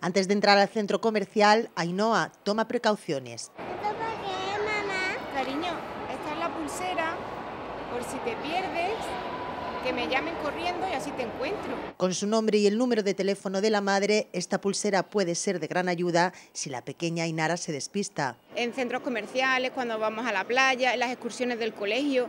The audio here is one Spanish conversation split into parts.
Antes de entrar al centro comercial, Ainhoa toma precauciones. mamá? Cariño, esta es la pulsera por si te pierdes que me llamen corriendo y así te encuentro. Con su nombre y el número de teléfono de la madre, esta pulsera puede ser de gran ayuda si la pequeña Inara se despista en centros comerciales, cuando vamos a la playa, en las excursiones del colegio.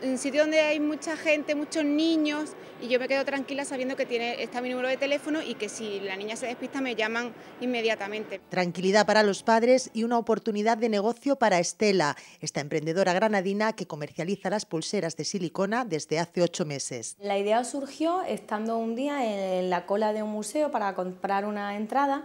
...en sitio donde hay mucha gente, muchos niños, y yo me quedo tranquila sabiendo que tiene, está mi número de teléfono y que si la niña se despista me llaman inmediatamente. Tranquilidad para los padres y una oportunidad de negocio para Estela, esta emprendedora granadina que comercializa las pulseras de silicona desde hace ocho meses. La idea surgió estando un día en la cola de un museo para comprar una entrada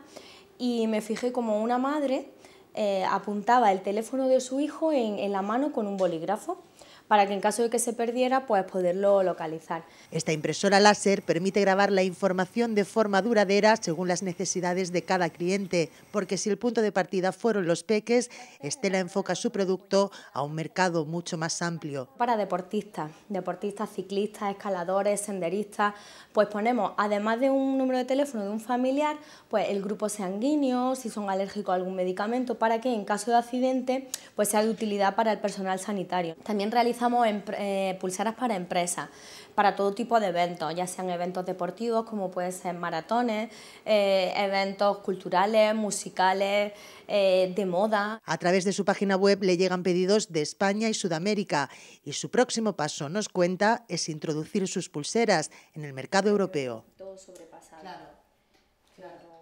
y me fijé como una madre eh, apuntaba el teléfono de su hijo en, la mano con un bolígrafo para que en caso de que se perdiera, pues poderlo localizar. Esta impresora láser permite grabar la información de forma duradera según las necesidades de cada cliente, porque si el punto de partida fueron los peques, Estela enfoca su producto a un mercado mucho más amplio. Para deportistas, deportistas, ciclistas, escaladores, senderistas, pues ponemos, además de un número de teléfono de un familiar, pues el grupo sanguíneo, si son alérgicos a algún medicamento, para que en caso de accidente pues sea de utilidad para el personal sanitario. También realizamos eh, pulseras para empresas, para todo tipo de eventos, ya sean eventos deportivos como pueden ser maratones, eh, eventos culturales, musicales, eh, de moda. A través de su página web le llegan pedidos de España y Sudamérica y su próximo paso, nos cuenta, es introducir sus pulseras en el mercado europeo. Todo sobrepasado. Claro, claro.